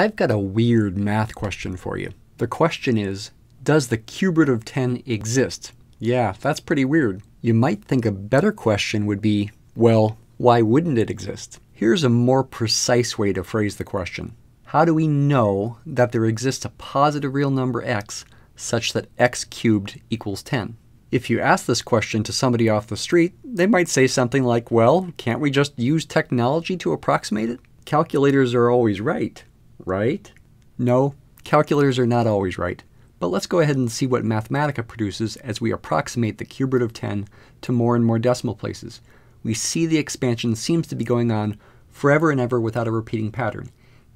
I've got a weird math question for you. The question is, does the root of 10 exist? Yeah, that's pretty weird. You might think a better question would be, well, why wouldn't it exist? Here's a more precise way to phrase the question. How do we know that there exists a positive real number x such that x cubed equals 10? If you ask this question to somebody off the street, they might say something like, well, can't we just use technology to approximate it? Calculators are always right right? No, calculators are not always right. But let's go ahead and see what Mathematica produces as we approximate the cube root of 10 to more and more decimal places. We see the expansion seems to be going on forever and ever without a repeating pattern.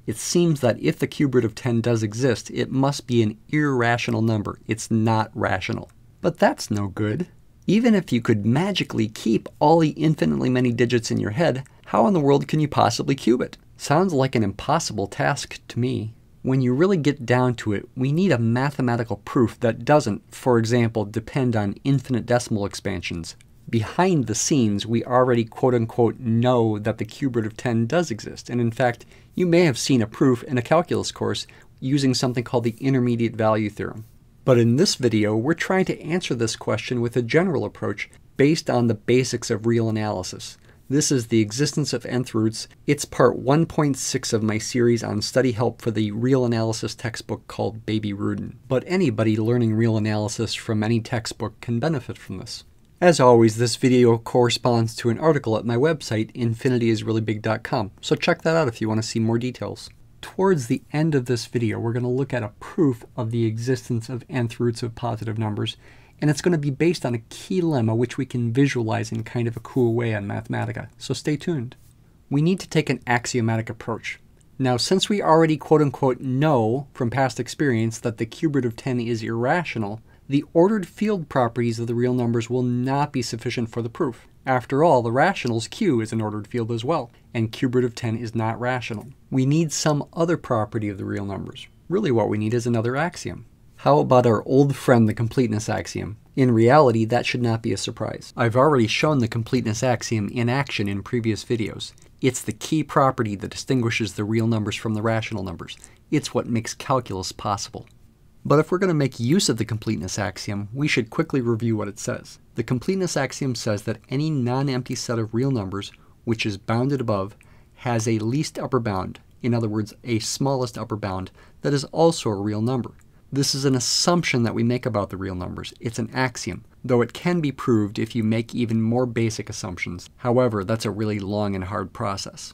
It seems that if the cube root of 10 does exist, it must be an irrational number. It's not rational. But that's no good. Even if you could magically keep all the infinitely many digits in your head, how in the world can you possibly cube it? sounds like an impossible task to me. When you really get down to it, we need a mathematical proof that doesn't, for example, depend on infinite decimal expansions. Behind the scenes, we already quote unquote know that the cube root of 10 does exist, and in fact, you may have seen a proof in a calculus course using something called the intermediate value theorem. But in this video, we're trying to answer this question with a general approach based on the basics of real analysis. This is The Existence of Nth Roots. It's part 1.6 of my series on study help for the real analysis textbook called Baby Rudin. But anybody learning real analysis from any textbook can benefit from this. As always, this video corresponds to an article at my website, infinityisreallybig.com, so check that out if you want to see more details. Towards the end of this video, we're going to look at a proof of the existence of nth roots of positive numbers and it's going to be based on a key lemma which we can visualize in kind of a cool way on Mathematica, so stay tuned. We need to take an axiomatic approach. Now, since we already quote-unquote know from past experience that the cube root of 10 is irrational, the ordered field properties of the real numbers will not be sufficient for the proof. After all, the rationals Q is an ordered field as well, and cube root of 10 is not rational. We need some other property of the real numbers. Really what we need is another axiom. How about our old friend the completeness axiom? In reality, that should not be a surprise. I've already shown the completeness axiom in action in previous videos. It's the key property that distinguishes the real numbers from the rational numbers. It's what makes calculus possible. But if we're going to make use of the completeness axiom, we should quickly review what it says. The completeness axiom says that any non-empty set of real numbers, which is bounded above, has a least upper bound, in other words, a smallest upper bound, that is also a real number. This is an assumption that we make about the real numbers. It's an axiom, though it can be proved if you make even more basic assumptions. However, that's a really long and hard process.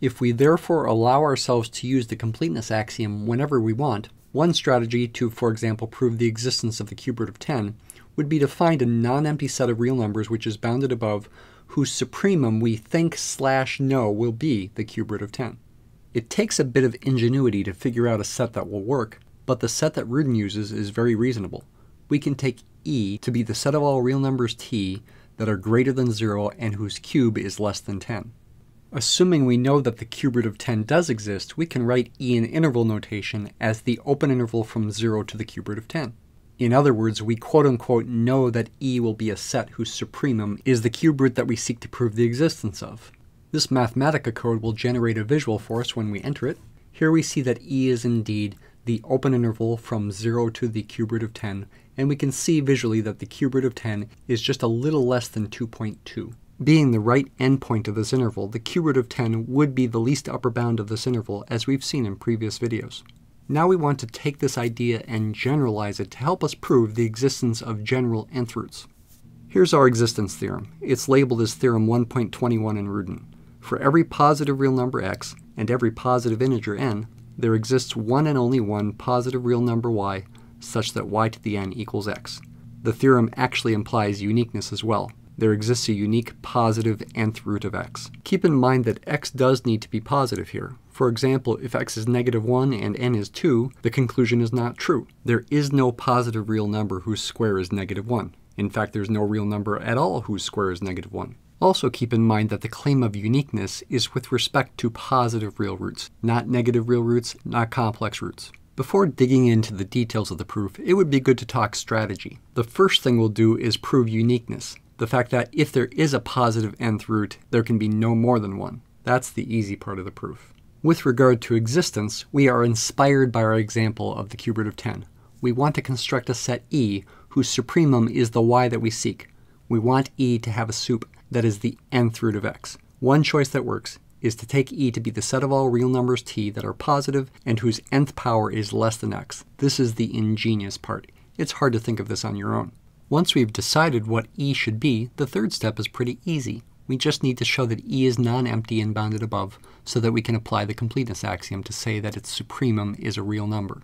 If we therefore allow ourselves to use the completeness axiom whenever we want, one strategy to, for example, prove the existence of the cube root of 10 would be to find a non-empty set of real numbers which is bounded above whose supremum we think slash know will be the cube root of 10. It takes a bit of ingenuity to figure out a set that will work, but the set that Rudin uses is very reasonable. We can take e to be the set of all real numbers t that are greater than 0 and whose cube is less than 10. Assuming we know that the cube root of 10 does exist, we can write e in interval notation as the open interval from 0 to the cube root of 10. In other words, we quote unquote know that e will be a set whose supremum is the cube root that we seek to prove the existence of. This Mathematica code will generate a visual for us when we enter it. Here we see that e is indeed the open interval from 0 to the cube root of 10, and we can see visually that the cube root of 10 is just a little less than 2.2. Being the right endpoint of this interval, the cube root of 10 would be the least upper bound of this interval as we've seen in previous videos. Now we want to take this idea and generalize it to help us prove the existence of general nth roots. Here's our existence theorem. It's labeled as theorem 1.21 in Rudin. For every positive real number x and every positive integer n, there exists one and only one positive real number y such that y to the n equals x. The theorem actually implies uniqueness as well. There exists a unique positive nth root of x. Keep in mind that x does need to be positive here. For example, if x is negative 1 and n is 2, the conclusion is not true. There is no positive real number whose square is negative 1. In fact, there's no real number at all whose square is negative 1. Also keep in mind that the claim of uniqueness is with respect to positive real roots, not negative real roots, not complex roots. Before digging into the details of the proof, it would be good to talk strategy. The first thing we'll do is prove uniqueness, the fact that if there is a positive nth root, there can be no more than one. That's the easy part of the proof. With regard to existence, we are inspired by our example of the cube root of 10. We want to construct a set E whose supremum is the Y that we seek. We want E to have a soup that is the nth root of x. One choice that works is to take e to be the set of all real numbers t that are positive and whose nth power is less than x. This is the ingenious part. It's hard to think of this on your own. Once we've decided what e should be, the third step is pretty easy. We just need to show that e is non-empty and bounded above so that we can apply the completeness axiom to say that its supremum is a real number.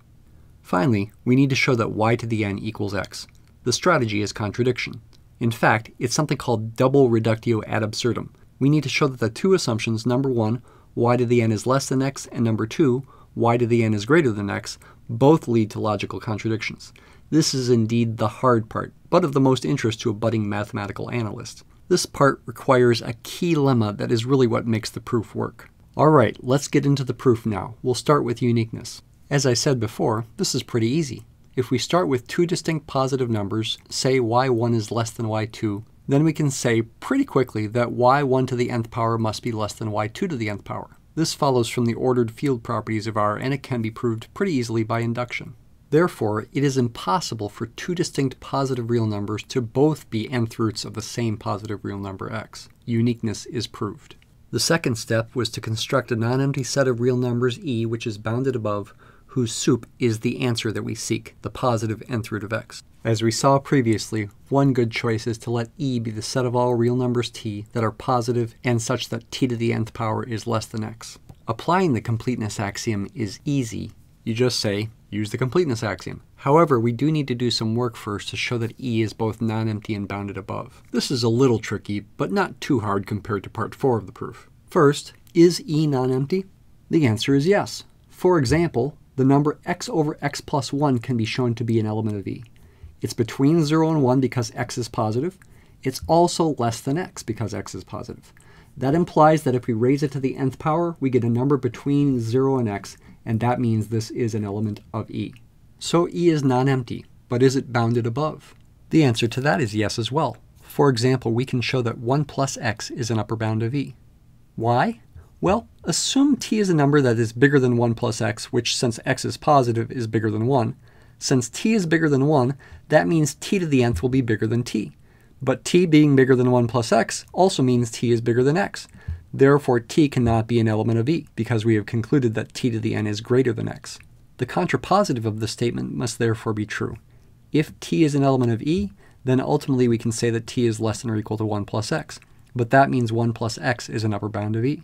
Finally, we need to show that y to the n equals x. The strategy is contradiction. In fact, it's something called double reductio ad absurdum. We need to show that the two assumptions, number one, y to the n is less than x, and number two, y to the n is greater than x, both lead to logical contradictions. This is indeed the hard part, but of the most interest to a budding mathematical analyst. This part requires a key lemma that is really what makes the proof work. Alright, let's get into the proof now. We'll start with uniqueness. As I said before, this is pretty easy. If we start with two distinct positive numbers, say y1 is less than y2, then we can say pretty quickly that y1 to the nth power must be less than y2 to the nth power. This follows from the ordered field properties of R and it can be proved pretty easily by induction. Therefore, it is impossible for two distinct positive real numbers to both be nth roots of the same positive real number x. Uniqueness is proved. The second step was to construct a non-empty set of real numbers e, which is bounded above, whose soup is the answer that we seek, the positive nth root of x. As we saw previously, one good choice is to let e be the set of all real numbers t that are positive and such that t to the nth power is less than x. Applying the completeness axiom is easy. You just say, use the completeness axiom. However, we do need to do some work first to show that E is both non-empty and bounded above. This is a little tricky, but not too hard compared to part 4 of the proof. First, is E non-empty? The answer is yes. For example, the number x over x plus 1 can be shown to be an element of E. It's between 0 and 1 because x is positive. It's also less than x because x is positive. That implies that if we raise it to the nth power, we get a number between 0 and x, and that means this is an element of E. So E is non-empty, but is it bounded above? The answer to that is yes as well. For example, we can show that 1 plus x is an upper bound of E. Why? Well, assume t is a number that is bigger than 1 plus x, which since x is positive is bigger than 1. Since t is bigger than 1, that means t to the nth will be bigger than t. But t being bigger than 1 plus x also means t is bigger than x. Therefore, t cannot be an element of e, because we have concluded that t to the n is greater than x. The contrapositive of the statement must therefore be true. If t is an element of e, then ultimately we can say that t is less than or equal to 1 plus x, but that means 1 plus x is an upper bound of e.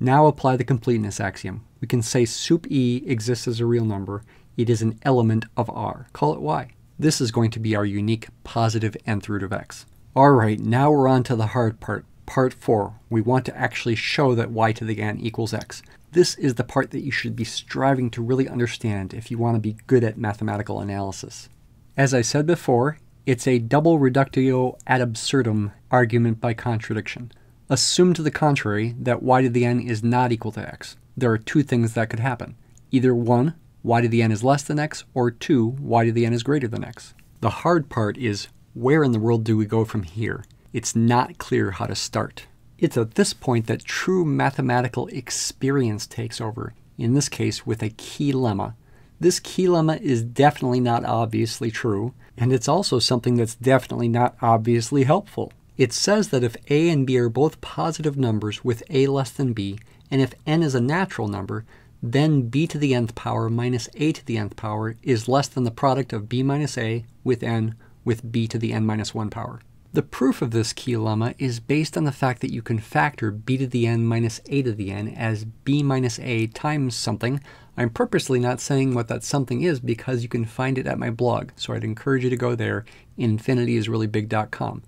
Now apply the completeness axiom. We can say soup E exists as a real number. It is an element of R. Call it Y. This is going to be our unique positive nth root of x. All right, now we're on to the hard part. Part 4, we want to actually show that y to the n equals x. This is the part that you should be striving to really understand if you want to be good at mathematical analysis. As I said before, it's a double reductio ad absurdum argument by contradiction. Assume to the contrary that y to the n is not equal to x. There are two things that could happen. Either 1, y to the n is less than x, or 2, y to the n is greater than x. The hard part is, where in the world do we go from here? It's not clear how to start. It's at this point that true mathematical experience takes over, in this case with a key lemma. This key lemma is definitely not obviously true, and it's also something that's definitely not obviously helpful. It says that if a and b are both positive numbers with a less than b, and if n is a natural number, then b to the nth power minus a to the nth power is less than the product of b minus a with n with b to the n minus 1 power. The proof of this key lemma is based on the fact that you can factor b to the n minus a to the n as b minus a times something. I'm purposely not saying what that something is because you can find it at my blog, so I'd encourage you to go there, infinityisreallybig.com.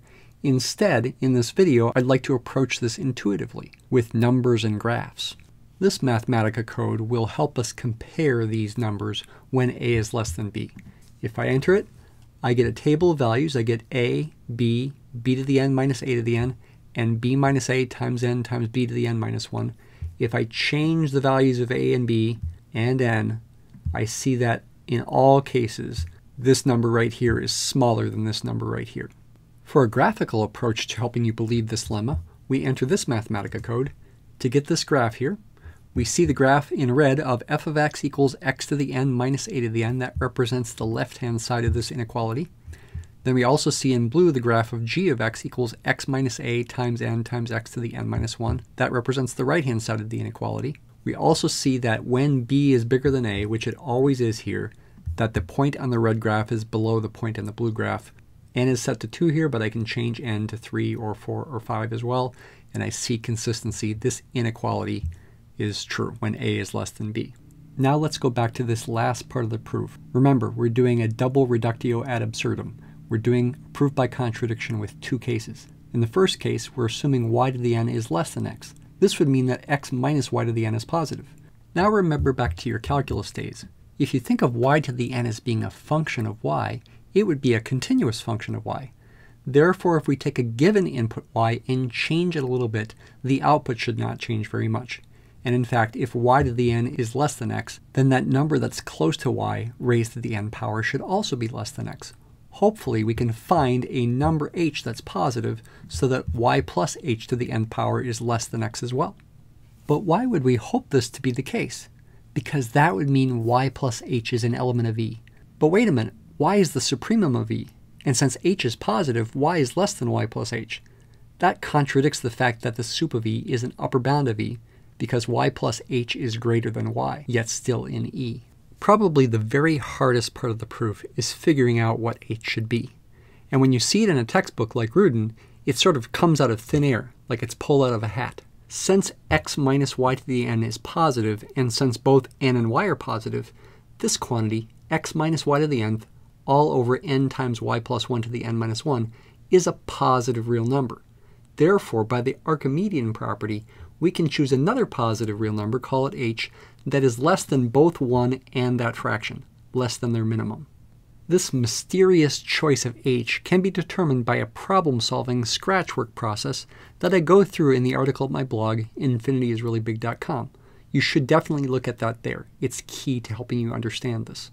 Instead, in this video, I'd like to approach this intuitively, with numbers and graphs. This Mathematica code will help us compare these numbers when a is less than b. If I enter it, I get a table of values. I get a, b, b to the n minus a to the n, and b minus a times n times b to the n minus 1. If I change the values of a and b and n, I see that in all cases, this number right here is smaller than this number right here. For a graphical approach to helping you believe this lemma, we enter this Mathematica code. To get this graph here, we see the graph in red of f of x equals x to the n minus a to the n. That represents the left-hand side of this inequality. Then we also see in blue the graph of g of x equals x minus a times n times x to the n minus 1. That represents the right-hand side of the inequality. We also see that when b is bigger than a, which it always is here, that the point on the red graph is below the point on the blue graph. N is set to 2 here, but I can change N to 3 or 4 or 5 as well, and I see consistency. This inequality is true when A is less than B. Now let's go back to this last part of the proof. Remember, we're doing a double reductio ad absurdum. We're doing proof by contradiction with two cases. In the first case, we're assuming y to the n is less than x. This would mean that x minus y to the n is positive. Now remember back to your calculus days. If you think of y to the n as being a function of y, it would be a continuous function of y. Therefore, if we take a given input y and change it a little bit, the output should not change very much. And in fact, if y to the n is less than x, then that number that's close to y raised to the n power should also be less than x. Hopefully, we can find a number h that's positive so that y plus h to the n power is less than x as well. But why would we hope this to be the case? Because that would mean y plus h is an element of e. But wait a minute, y is the supremum of e, and since h is positive, y is less than y plus h. That contradicts the fact that the sup of e is an upper bound of e, because y plus h is greater than y, yet still in e. Probably the very hardest part of the proof is figuring out what h should be. And when you see it in a textbook like Rudin, it sort of comes out of thin air, like it's pulled out of a hat. Since x minus y to the n is positive, and since both n and y are positive, this quantity, x minus y to the nth, all over n times y plus 1 to the n minus 1 is a positive real number. Therefore, by the Archimedean property, we can choose another positive real number, call it h, that is less than both 1 and that fraction, less than their minimum. This mysterious choice of h can be determined by a problem-solving scratchwork process that I go through in the article at my blog, infinityisreallybig.com. You should definitely look at that there. It's key to helping you understand this.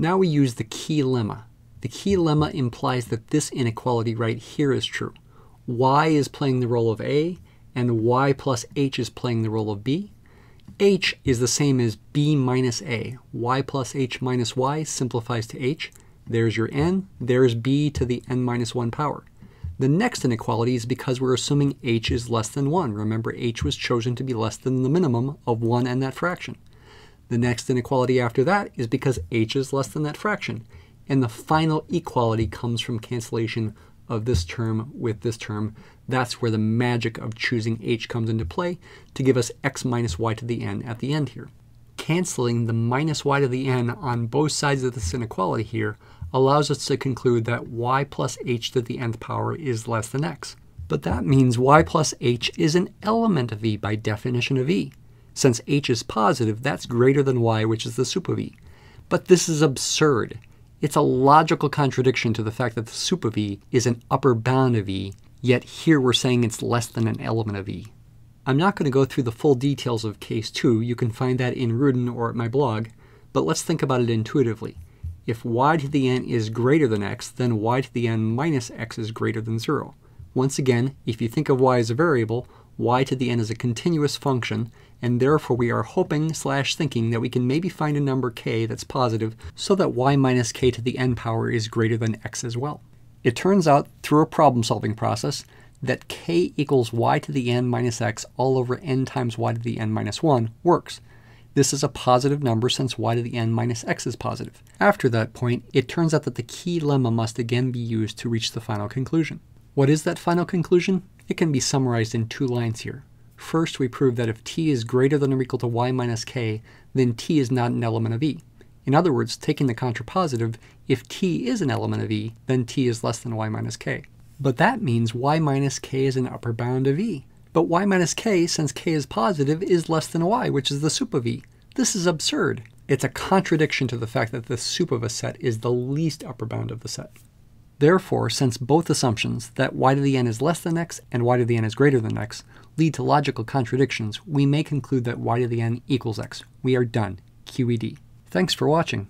Now we use the key lemma. The key lemma implies that this inequality right here is true. y is playing the role of a, and y plus h is playing the role of b. h is the same as b minus a. y plus h minus y simplifies to h. There's your n, there's b to the n minus 1 power. The next inequality is because we're assuming h is less than 1. Remember, h was chosen to be less than the minimum of 1 and that fraction. The next inequality after that is because h is less than that fraction. And the final equality comes from cancellation of this term with this term. That's where the magic of choosing h comes into play to give us x minus y to the n at the end here. Canceling the minus y to the n on both sides of this inequality here allows us to conclude that y plus h to the nth power is less than x. But that means y plus h is an element of e by definition of e. Since h is positive, that's greater than y, which is the super v. But this is absurd. It's a logical contradiction to the fact that the super v is an upper bound of e, yet here we're saying it's less than an element of e. I'm not going to go through the full details of case 2, you can find that in Rudin or at my blog, but let's think about it intuitively. If y to the n is greater than x, then y to the n minus x is greater than 0. Once again, if you think of y as a variable, y to the n is a continuous function, and therefore we are hoping slash thinking that we can maybe find a number k that's positive so that y minus k to the n power is greater than x as well. It turns out through a problem solving process that k equals y to the n minus x all over n times y to the n minus 1 works. This is a positive number since y to the n minus x is positive. After that point, it turns out that the key lemma must again be used to reach the final conclusion. What is that final conclusion? It can be summarized in two lines here. First, we prove that if t is greater than or equal to y minus k, then t is not an element of E. In other words, taking the contrapositive, if t is an element of E, then t is less than y minus k. But that means y minus k is an upper bound of E. But y minus k, since k is positive, is less than y, which is the sup of E. This is absurd. It's a contradiction to the fact that the sup of a set is the least upper bound of the set. Therefore, since both assumptions, that y to the n is less than x and y to the n is greater than x, lead to logical contradictions, we may conclude that y to the n equals x. We are done. QED. Thanks for watching.